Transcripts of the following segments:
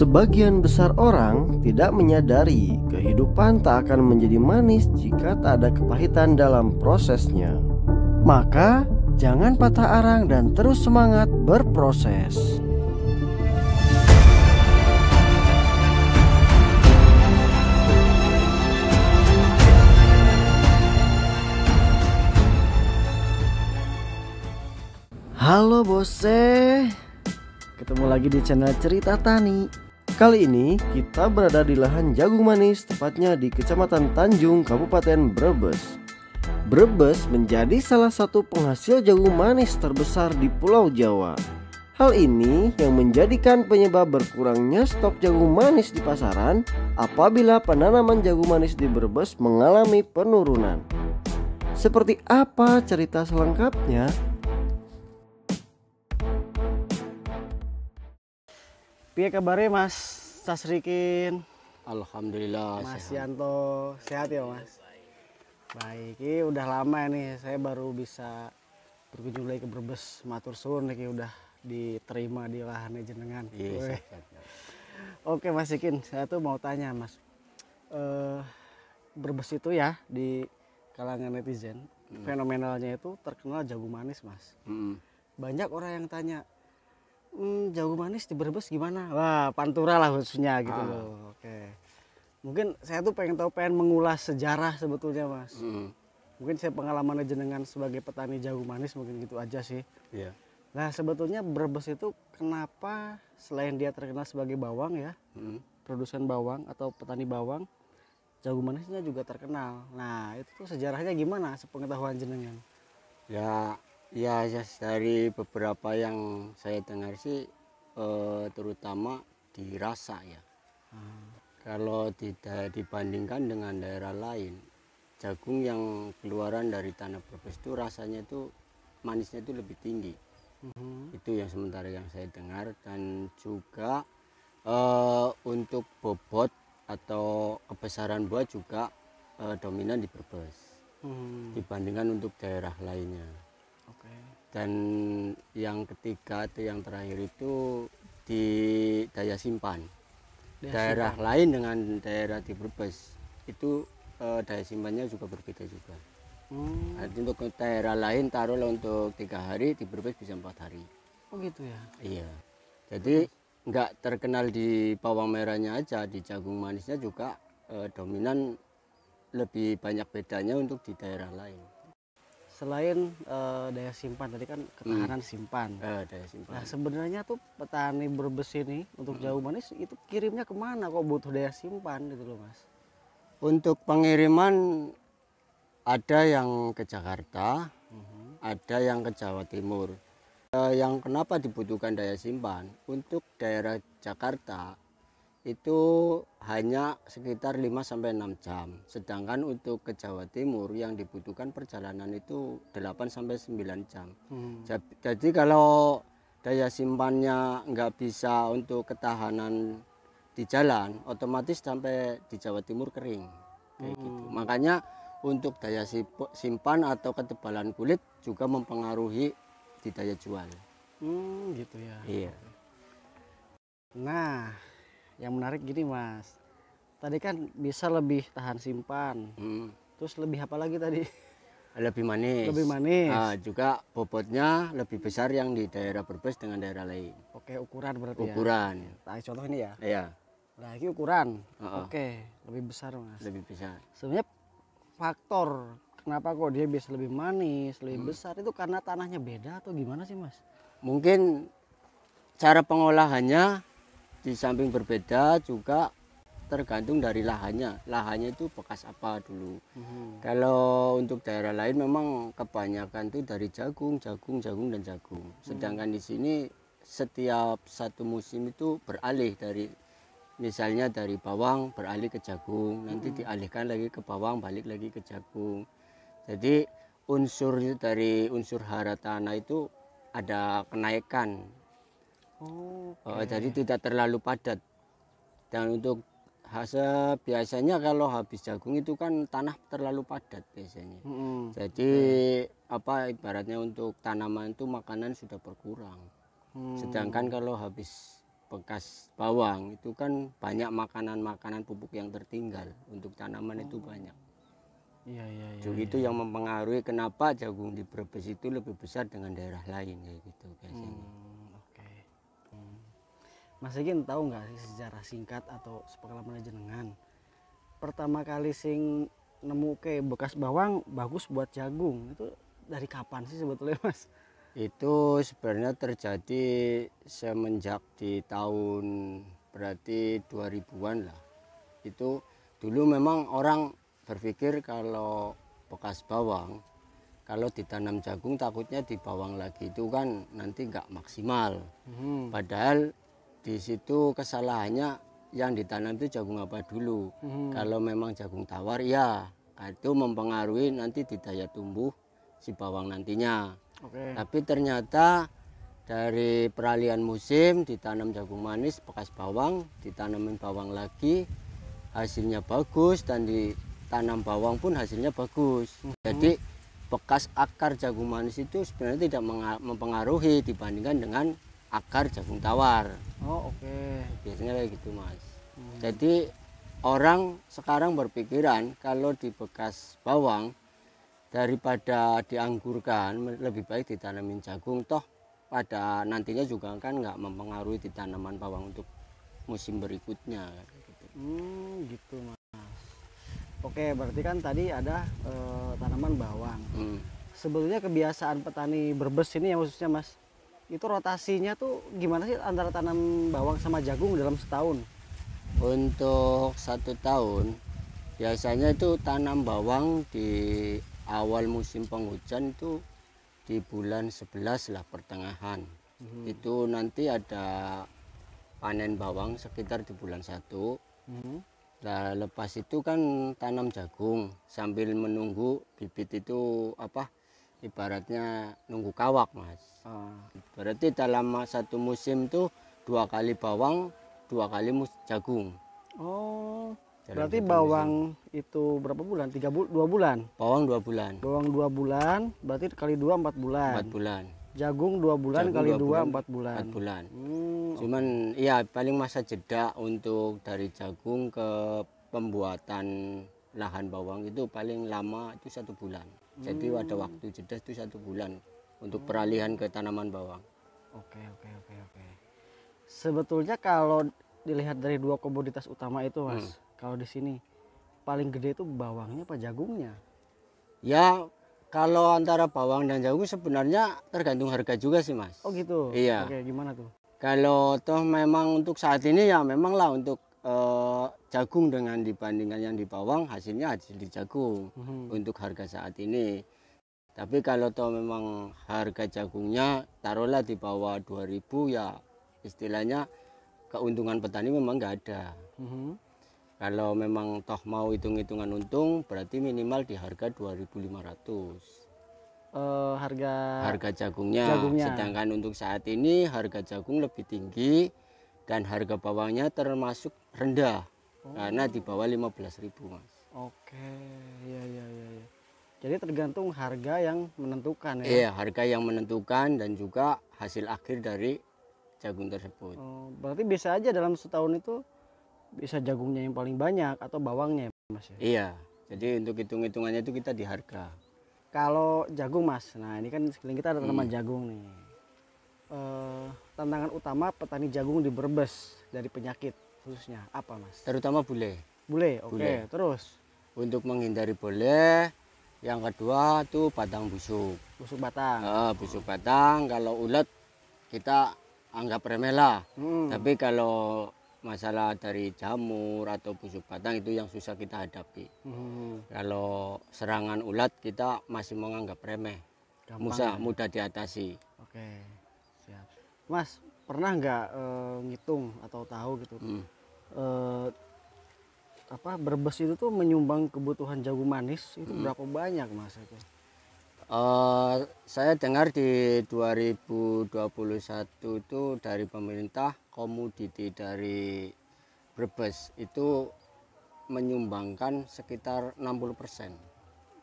Sebagian besar orang tidak menyadari kehidupan tak akan menjadi manis jika tak ada kepahitan dalam prosesnya. Maka, jangan patah arang dan terus semangat berproses. Halo bose, ketemu lagi di channel Cerita Tani Kali ini kita berada di lahan jagung manis, tepatnya di Kecamatan Tanjung, Kabupaten Brebes. Brebes menjadi salah satu penghasil jagung manis terbesar di Pulau Jawa. Hal ini yang menjadikan penyebab berkurangnya stok jagung manis di pasaran apabila penanaman jagung manis di Brebes mengalami penurunan. Seperti apa cerita selengkapnya? Piye kabarnya Mas? Sasrikin. Alhamdulillah. Mas sehat. Yanto sehat ya Mas. Baik, ini udah lama ya nih saya baru bisa berkunjung lagi ke Brebes matur Sun ini udah diterima di lahan jenengan. Iya, Oke Mas Ikin, saya tuh mau tanya Mas. Eh Brebes itu ya di kalangan netizen hmm. fenomenalnya itu terkenal jago manis Mas. Hmm. Banyak orang yang tanya hmm, jagung manis di Brebes gimana? Wah, Pantura lah khususnya gitu ah. loh. Oke. Mungkin saya tuh pengen tahu pengen mengulas sejarah sebetulnya, Mas. Mm. Mungkin saya pengalaman aja dengan sebagai petani jagung manis mungkin gitu aja sih. Iya. Yeah. Nah, sebetulnya Brebes itu kenapa selain dia terkenal sebagai bawang ya, mm. produsen bawang atau petani bawang, jagung manisnya juga terkenal. Nah, itu tuh sejarahnya gimana sepengetahuan jenengan? Ya, Ya, ya, dari beberapa yang saya dengar sih, eh, terutama dirasa ya. Hmm. Kalau tidak dibandingkan dengan daerah lain, jagung yang keluaran dari tanah Brebes itu rasanya itu manisnya itu lebih tinggi. Hmm. Itu yang sementara yang saya dengar dan juga eh, untuk bobot atau kebesaran buah juga eh, dominan di Brebes hmm. dibandingkan untuk daerah lainnya dan yang ketiga atau yang terakhir itu di daya simpan daya daerah simpan. lain dengan daerah di Brebes itu eh, daya simpannya juga berbeda juga hmm. Nah, untuk daerah lain taruhlah untuk tiga hari di Brebes bisa empat hari oh gitu ya iya jadi nggak terkenal di bawang merahnya aja di jagung manisnya juga eh, dominan lebih banyak bedanya untuk di daerah lain selain uh, daya simpan tadi kan ketahanan hmm. simpan. Uh, daya simpan. Nah sebenarnya tuh petani berbes ini untuk hmm. jauh manis itu kirimnya kemana kok butuh daya simpan gitu loh mas? Untuk pengiriman ada yang ke Jakarta, hmm. ada yang ke Jawa Timur. Uh, yang kenapa dibutuhkan daya simpan untuk daerah Jakarta itu hanya sekitar 5 sampai 6 jam. Sedangkan untuk ke Jawa Timur yang dibutuhkan perjalanan itu 8 sampai 9 jam. Hmm. Jadi kalau daya simpannya nggak bisa untuk ketahanan di jalan, otomatis sampai di Jawa Timur kering. Kayak gitu. hmm. gitu. Makanya untuk daya simpan atau ketebalan kulit juga mempengaruhi di daya jual. Hmm, gitu ya. Iya. Nah, yang menarik gini mas tadi kan bisa lebih tahan simpan hmm. terus lebih apa lagi tadi lebih manis lebih manis nah, juga bobotnya lebih besar yang di daerah berbes dengan daerah lain oke ukuran berarti ya? ukuran ya? nah, contoh ini ya iya nah ini ukuran uh -uh. oke lebih besar mas lebih besar sebenarnya faktor kenapa kok dia bisa lebih manis lebih hmm. besar itu karena tanahnya beda atau gimana sih mas mungkin cara pengolahannya di samping berbeda juga tergantung dari lahannya. Lahannya itu bekas apa dulu. Hmm. Kalau untuk daerah lain memang kebanyakan itu dari jagung, jagung, jagung dan jagung. Hmm. Sedangkan hmm. di sini setiap satu musim itu beralih dari misalnya dari bawang beralih ke jagung, nanti hmm. dialihkan lagi ke bawang, balik lagi ke jagung. Jadi unsur dari unsur hara tanah itu ada kenaikan Oh, okay. jadi tidak terlalu padat. Dan untuk hasil biasanya kalau habis jagung itu kan tanah terlalu padat biasanya. Hmm. Jadi apa ibaratnya untuk tanaman itu makanan sudah berkurang. Hmm. Sedangkan kalau habis bekas bawang itu kan banyak makanan-makanan pupuk yang tertinggal untuk tanaman oh. itu banyak. Iya iya. iya Jadi ya. itu iya. yang mempengaruhi kenapa jagung di Brebes itu lebih besar dengan daerah lain kayak gitu biasanya. Hmm. Mas Egin tahu nggak sih sejarah singkat atau sepengalaman jenengan? Pertama kali sing nemu ke bekas bawang bagus buat jagung itu dari kapan sih sebetulnya Mas? Itu sebenarnya terjadi semenjak di tahun berarti 2000-an lah. Itu dulu memang orang berpikir kalau bekas bawang kalau ditanam jagung takutnya di bawang lagi itu kan nanti nggak maksimal. Hmm. Padahal di situ kesalahannya yang ditanam itu jagung apa dulu. Hmm. Kalau memang jagung tawar ya itu mempengaruhi nanti di daya tumbuh si bawang nantinya. Okay. Tapi ternyata dari peralihan musim ditanam jagung manis bekas bawang, ditanamin bawang lagi hasilnya bagus dan ditanam bawang pun hasilnya bagus. Hmm. Jadi bekas akar jagung manis itu sebenarnya tidak mempengaruhi dibandingkan dengan akar jagung tawar. Oh, oke. Okay. Biasanya kayak gitu, Mas. Hmm. Jadi orang sekarang berpikiran kalau di bekas bawang daripada dianggurkan lebih baik ditanamin jagung toh pada nantinya juga kan nggak mempengaruhi di tanaman bawang untuk musim berikutnya gitu. Hmm, gitu mas. Oke, berarti kan tadi ada e, tanaman bawang. Hmm. Sebetulnya kebiasaan petani berbes ini yang khususnya mas itu rotasinya tuh gimana sih antara tanam bawang sama jagung dalam setahun? Untuk satu tahun biasanya itu tanam bawang di awal musim penghujan itu di bulan 11 lah pertengahan. Hmm. Itu nanti ada panen bawang sekitar di bulan 1. Nah, hmm. lepas itu kan tanam jagung sambil menunggu bibit itu apa? ibaratnya nunggu kawak mas ah. berarti dalam satu musim tuh dua kali bawang dua kali mus jagung oh dalam berarti bawang musim. itu berapa bulan tiga bu dua bulan bawang dua bulan bawang dua bulan berarti kali dua empat bulan empat bulan jagung dua bulan jagung kali dua, dua bulan, empat bulan empat bulan hmm, cuman okay. ya paling masa jeda untuk dari jagung ke pembuatan lahan bawang itu paling lama itu satu bulan jadi hmm. ada waktu jeda itu satu bulan untuk peralihan ke tanaman bawang. Oke oke oke oke. Sebetulnya kalau dilihat dari dua komoditas utama itu mas, hmm. kalau di sini paling gede itu bawangnya apa jagungnya? Ya kalau antara bawang dan jagung sebenarnya tergantung harga juga sih mas. Oh gitu. Iya. Oke gimana tuh? Kalau toh memang untuk saat ini ya memang lah untuk eh, jagung dengan dibandingkan yang di bawang hasilnya hasil di jagung hmm. untuk harga saat ini. Tapi kalau toh memang harga jagungnya taruhlah di bawah 2000 ya istilahnya keuntungan petani memang nggak ada. Hmm. Kalau memang toh mau hitung-hitungan untung berarti minimal di harga 2500 uh, eh, harga harga jagungnya. jagungnya. Sedangkan untuk saat ini harga jagung lebih tinggi dan harga bawangnya termasuk rendah. Oh. Karena di bawah 15.000, Mas. Oke, ya ya ya ya. Jadi tergantung harga yang menentukan ya. Iya, harga yang menentukan dan juga hasil akhir dari jagung tersebut. Oh, berarti bisa aja dalam setahun itu bisa jagungnya yang paling banyak atau bawangnya Mas ya? Iya. Jadi untuk hitung-hitungannya itu kita di harga. Kalau jagung Mas, nah ini kan sekeliling kita ada tanaman hmm. jagung nih. E, tantangan utama petani jagung di Brebes dari penyakit khususnya apa mas terutama bule bule oke okay. terus untuk menghindari bule yang kedua tuh batang busuk busuk batang Uh, busuk batang kalau ulat kita anggap remeh lah hmm. tapi kalau masalah dari jamur atau busuk batang itu yang susah kita hadapi. Hmm. Kalau serangan ulat kita masih menganggap remeh, Musa, ya? mudah diatasi. Oke, siap. Mas, pernah nggak e, ngitung atau tahu gitu hmm. e, apa berbes itu tuh menyumbang kebutuhan jagung manis itu hmm. berapa banyak mas itu? e, saya dengar di 2021 itu dari pemerintah komoditi dari Brebes itu menyumbangkan sekitar 60 persen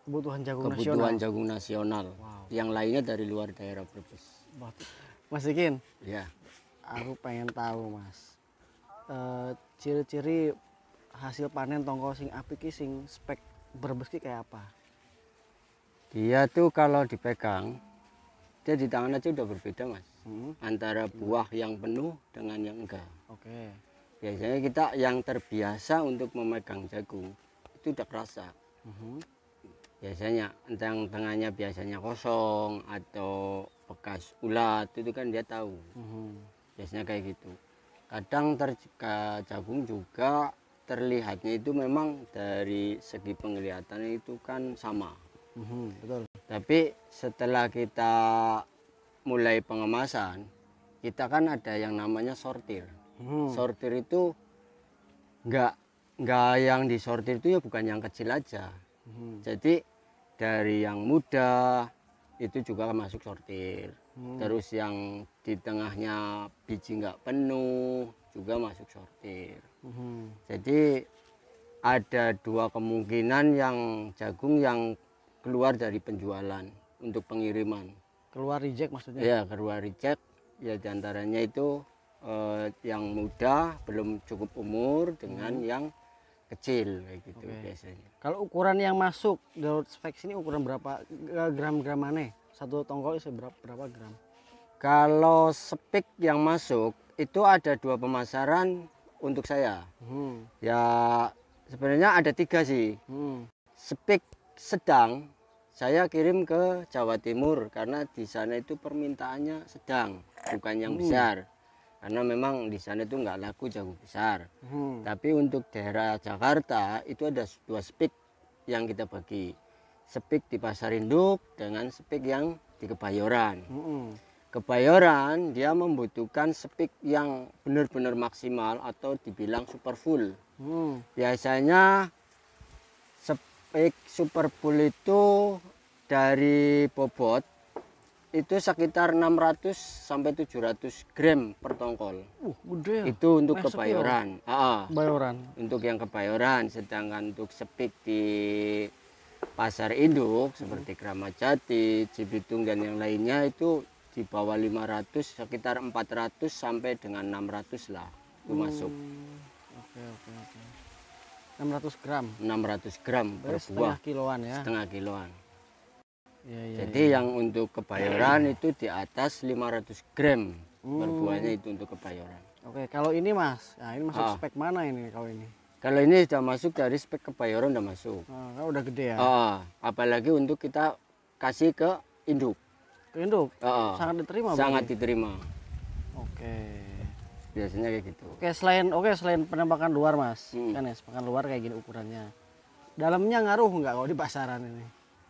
kebutuhan jagung kebutuhan nasional. jagung nasional wow. yang lainnya dari luar daerah Brebes. Mas Dikin. Ya. Aku pengen tahu, Mas. Eh, ciri-ciri hasil panen tongkol sing apik sing spek berbeski kayak apa? Dia tuh kalau dipegang dia di tangan aja udah berbeda, Mas. Hmm. Antara buah yang penuh dengan yang enggak. Oke. Okay. Biasanya kita yang terbiasa untuk memegang jagung itu udah kerasa. Hmm biasanya entang tengahnya biasanya kosong atau bekas ulat itu kan dia tahu hmm biasanya kayak gitu kadang terjaga jagung juga terlihatnya itu memang dari segi penglihatan itu kan sama hmm betul tapi setelah kita mulai pengemasan kita kan ada yang namanya sortir hmm sortir itu enggak enggak yang disortir itu ya bukan yang kecil aja Hmm. Jadi dari yang muda itu juga masuk sortir. Hmm. Terus yang di tengahnya biji nggak penuh juga masuk sortir. Hmm. Jadi ada dua kemungkinan yang jagung yang keluar dari penjualan untuk pengiriman. Keluar reject maksudnya? Iya, keluar reject. Ya diantaranya itu eh, yang muda belum cukup umur dengan hmm. yang kecil kayak gitu okay. biasanya. Kalau ukuran yang masuk dalam spek ini ukuran berapa eh, gram gram mana? Satu tongkol itu berapa, berapa gram? Kalau spek yang masuk itu ada dua pemasaran untuk saya. Hmm. Ya sebenarnya ada tiga sih. Hmm. Spek sedang saya kirim ke Jawa Timur karena di sana itu permintaannya sedang bukan yang hmm. besar karena memang di sana itu nggak laku jagung besar. Hmm. Tapi untuk daerah Jakarta itu ada dua spek yang kita bagi. spek di pasar induk dengan spek yang di Kebayoran. Hmm. Kebayoran dia membutuhkan spek yang benar-benar maksimal atau dibilang super full. Hmm. Biasanya spek super full itu dari bobot itu sekitar 600 sampai 700 gram per tongkol. Uh, gede ya. Itu untuk Masuk ya, kebayoran. Ya. Bayoran. Untuk yang kebayoran, sedangkan untuk sepik di pasar induk hmm. seperti Kramat Jati, Cibitung dan yang lainnya itu di bawah 500 sekitar 400 sampai dengan 600 lah itu hmm. masuk. Oke, oke, oke. 600 gram. 600 gram Berarti per buah. Setengah kiloan ya. Setengah kiloan. Ya, Jadi ya. yang untuk kebayoran ya. itu di atas 500 gram hmm. perbuahnya itu untuk kebayoran. Oke, kalau ini Mas, nah ini masuk oh. spek mana ini kalau ini? Kalau ini sudah masuk dari spek kebayoran sudah masuk. Nah, udah gede ya. oh. apalagi untuk kita kasih ke induk. Ke induk? oh. Sangat diterima. Sangat bagi. Ya? diterima. Oke biasanya kayak gitu. Oke selain oke selain penampakan luar mas, hmm. kan ya penembakan luar kayak gini ukurannya. Dalamnya ngaruh nggak kalau di pasaran ini?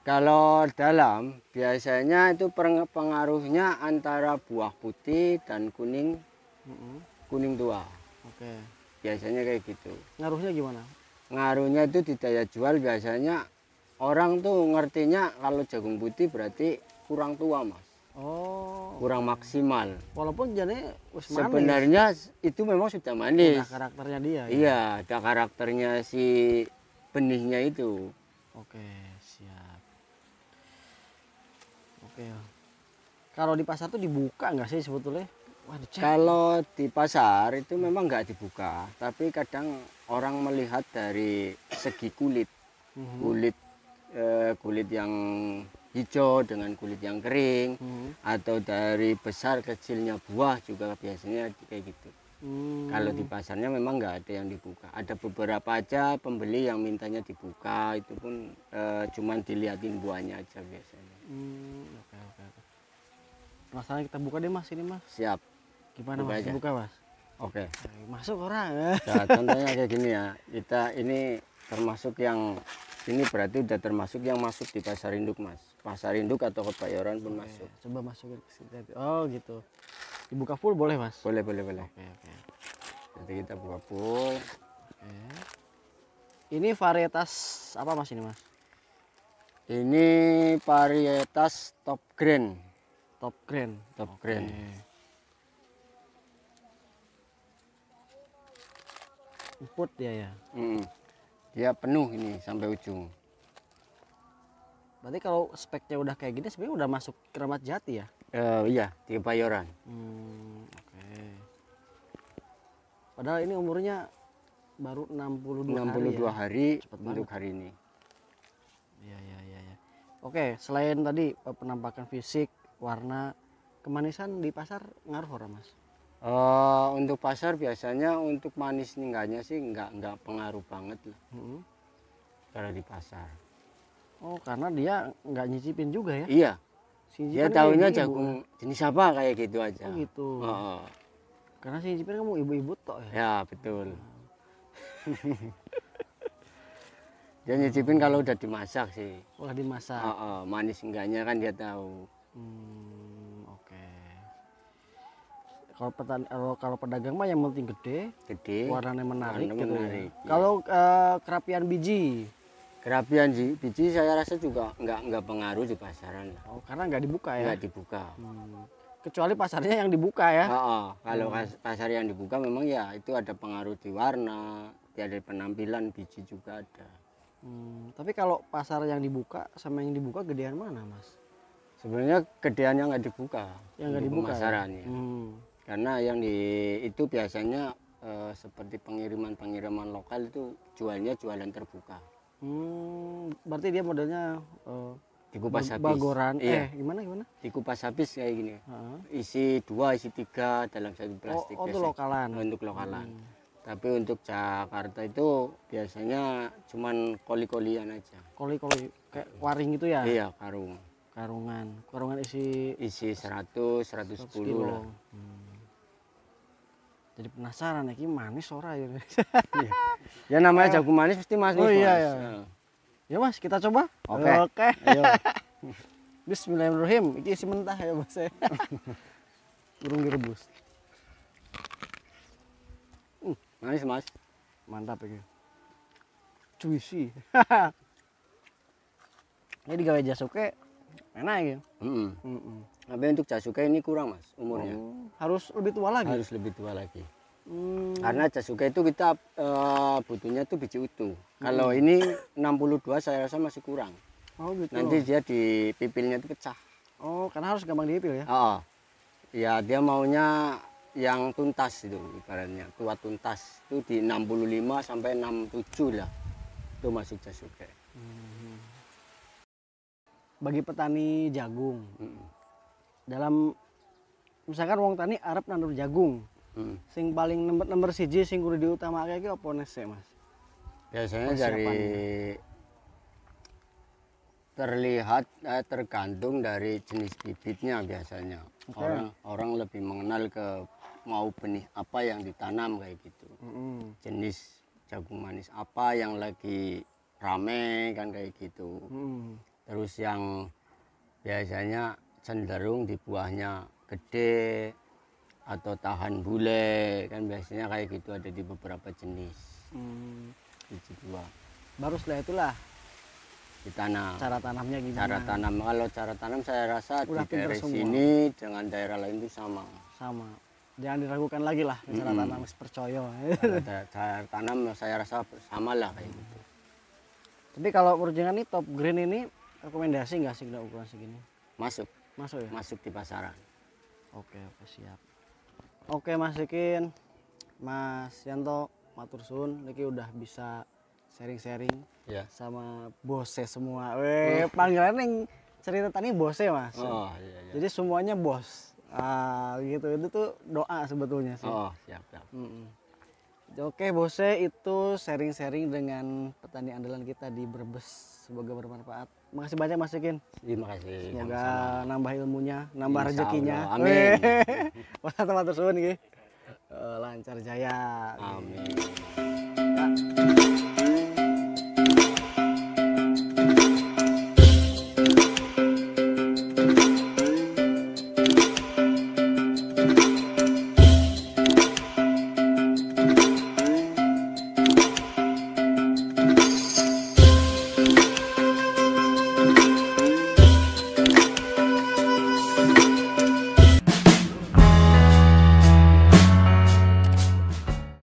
Kalau dalam biasanya itu pengaruhnya antara buah putih dan kuning mm -hmm. kuning tua. Oke. Okay. Biasanya kayak gitu. Ngaruhnya gimana? Ngaruhnya itu di daya jual biasanya orang tuh ngertinya kalau jagung putih berarti kurang tua mas. Oh. Kurang maksimal. Walaupun jadi sebenarnya itu memang sudah manis. Ada karakternya dia. Ya? Iya, ada karakternya si benihnya itu. Oke, siap oke ya. kalau di pasar tuh dibuka nggak sih sebetulnya Waduh, kalau di pasar itu memang nggak dibuka tapi kadang orang melihat dari segi kulit hmm kulit eh, kulit yang hijau dengan kulit yang kering hmm atau dari besar kecilnya buah juga biasanya kayak gitu Hmm. Kalau di pasarnya memang nggak ada yang dibuka. Ada beberapa aja pembeli yang mintanya dibuka, itu pun e, cuman diliatin buahnya aja biasanya. Hmm, oke oke oke. Masalahnya kita buka deh mas ini mas. Siap. Gimana buka mas? Aja. Buka mas. Oke. Okay. Masuk orang. Nah, contohnya kayak gini ya. Kita ini termasuk yang ini berarti udah termasuk yang masuk di pasar induk mas. Pasar induk atau kebayoran pun okay. masuk. Coba masukin ke sini. Oh gitu dibuka full boleh mas boleh boleh boleh oke, oke. nanti kita buka full oke. ini varietas apa mas ini mas ini varietas top green top green top okay. green emput dia ya mm. dia penuh ini sampai ujung berarti kalau speknya udah kayak gini sebenarnya udah masuk keramat jati ya Uh, iya, di Kebayoran. Hmm, Oke. Okay. Padahal ini umurnya baru 62, 62 hari, ya? hari untuk banget. hari ini. Iya, iya, iya. Ya. Oke, selain tadi eh, penampakan fisik, warna, kemanisan di pasar ngaruh orang, Mas? Uh, untuk pasar biasanya untuk manis enggaknya sih nggak nggak pengaruh banget lah. Hmm. Kalau di pasar. Oh, karena dia nggak nyicipin juga ya? Iya, Shinji dia ya, kan tahunya gitu. jagung jenis apa kayak gitu aja oh, gitu oh. karena Shinji kan kamu ibu-ibu tok ya ya betul ah. dia nyicipin kalau udah dimasak sih oh, udah dimasak oh, oh. manis enggaknya kan dia tahu hmm, oke okay. kalau petan kalau, kalau pedagang mah yang penting gede gede warnanya menarik, warna menarik gitu. ya. Iya. kalau uh, kerapian biji Kerapian sih biji saya rasa juga nggak nggak pengaruh di pasaran. Oh, karena nggak dibuka ya? Nggak dibuka. Hmm. Kecuali pasarnya yang dibuka ya? Oh, oh. kalau hmm. pasar yang dibuka memang ya itu ada pengaruh di warna, ya dari penampilan biji juga ada. Hmm. Tapi kalau pasar yang dibuka sama yang dibuka gedean mana mas? Sebenarnya gedean yang nggak dibuka. Yang nggak dibuka. pasarannya ya. ya. Hmm. Karena yang di itu biasanya eh, seperti pengiriman-pengiriman lokal itu jualnya jualan terbuka. Hmm, berarti dia modelnya uh, eh, dikupas habis. Bagoran. Eh, iya. Eh, gimana gimana? Dikupas habis kayak gini. Uh. Isi dua, isi tiga dalam satu oh, plastik. Oh, untuk lokalan. Oh, untuk lokalan. Hmm. Tapi untuk Jakarta itu biasanya cuman koli-kolian aja. Koli-koli kayak waring itu ya? Iya, karung. Karungan. Karungan isi isi 100, 110 lah. Hmm jadi penasaran lagi nah, manis ora ya. Iya. ya. namanya jagung manis pasti manis. Oh iya iya. Ya Mas, kita coba. Oke. Okay. Oke. Okay. Bismillahirrahmanirrahim. Ini isi mentah ya Mas. Burung ya. direbus. Hmm, manis Mas. Mantap ini. Juicy. Jadi gawe jasuke enak ya. Mm -mm. Mm -mm. Tapi untuk Casuke ini kurang mas umurnya. Oh, harus lebih tua lagi. Harus lebih tua lagi. Hmm. Karena Casuke itu kita uh, butuhnya tuh biji utuh. Hmm. Kalau ini 62 saya rasa masih kurang. Oh gitu. Nanti dia di pipilnya itu pecah. Oh, karena harus gampang dipil ya. Oh. Ya, dia maunya yang tuntas itu ibaratnya. Tua tuntas itu di 65 sampai 67 lah. Itu masuk Casuke. Hmm. Bagi petani jagung, hmm dalam misalkan wong tani Arab nandur jagung hmm. sing paling nomor nomor siji sing kudu kayak iki apa nes mas biasanya dari ya? terlihat eh, tergantung dari jenis bibitnya biasanya okay. orang orang lebih mengenal ke mau benih apa yang ditanam kayak gitu -hmm. jenis jagung manis apa yang lagi rame kan kayak gitu mm. terus yang biasanya cenderung di buahnya gede atau tahan bule kan biasanya kayak gitu ada di beberapa jenis hmm. biji buah baru setelah itulah ditanam cara tanamnya gimana cara tanam kalau cara tanam saya rasa Udah di daerah semua. sini dengan daerah lain itu sama sama jangan diragukan lagi lah -hmm. cara tanam percaya cara, cara tanam saya rasa sama lah kayak gitu tapi kalau perjuangan ini top green ini rekomendasi nggak sih ukuran segini masuk masuk ya masuk di pasaran oke oke siap oke masukin, mas Yanto matur sun niki udah bisa sharing-sharing ya. sama bose semua weh uh. panggilan yang cerita tadi bose mas oh, iya, iya. jadi semuanya bos ah, gitu itu tuh doa sebetulnya sih oh siap siap mm -mm. Oke, Bose itu sharing-sharing dengan petani andalan kita di Brebes. Semoga bermanfaat. Makasih banyak Mas Ikin. Terima iya, kasih. Semoga Sama. nambah ilmunya, nambah Insya rezekinya. Allah. Amin. Wah, teman-teman eh, lancar jaya. Amin. Nah.